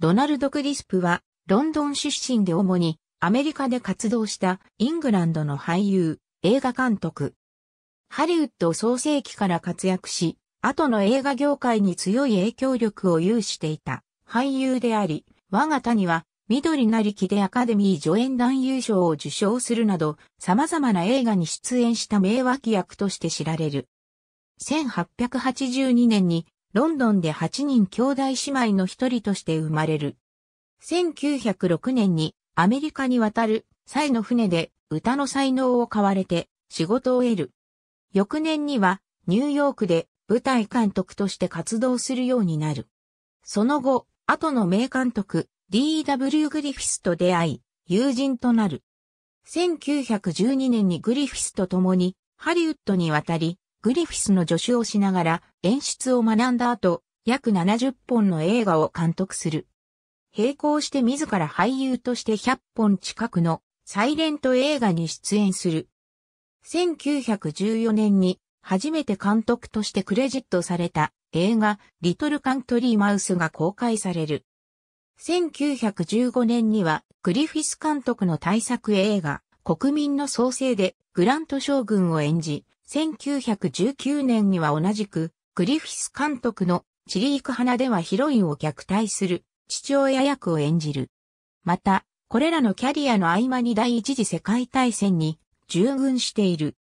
ドナルド・クリスプは、ロンドン出身で主にアメリカで活動したイングランドの俳優、映画監督。ハリウッド創世期から活躍し、後の映画業界に強い影響力を有していた俳優であり、我が谷は緑なりきでアカデミー助演男優賞を受賞するなど、様々な映画に出演した名脇役として知られる。1882年にロンドンで8人兄弟姉妹の一人として生まれる。1906年にアメリカに渡る際の船で歌の才能を買われて仕事を得る。翌年にはニューヨークで舞台監督として活動するようになる。その後、後の名監督 D.W. グリフィスと出会い、友人となる。1912年にグリフィスと共にハリウッドに渡り、グリフィスの助手をしながら演出を学んだ後、約70本の映画を監督する。並行して自ら俳優として100本近くのサイレント映画に出演する。1914年に初めて監督としてクレジットされた映画リトルカントリーマウスが公開される。1915年にはグリフィス監督の大作映画国民の創生でグラント将軍を演じ、1919年には同じく、グリフィス監督のチリーク花ではヒロインを虐待する父親役を演じる。また、これらのキャリアの合間に第一次世界大戦に従軍している。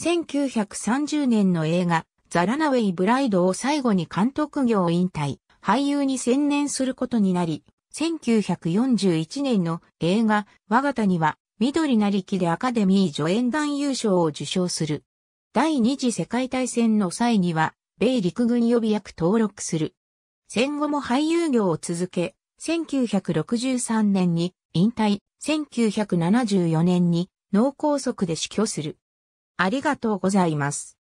1930年の映画、ザ・ラナウェイ・ブライドを最後に監督業を引退、俳優に専念することになり、1941年の映画、我が谷には、緑なりきでアカデミー助演団優勝を受賞する。第二次世界大戦の際には、米陸軍予備役登録する。戦後も俳優業を続け、1963年に引退、1974年に脳梗塞で死去する。ありがとうございます。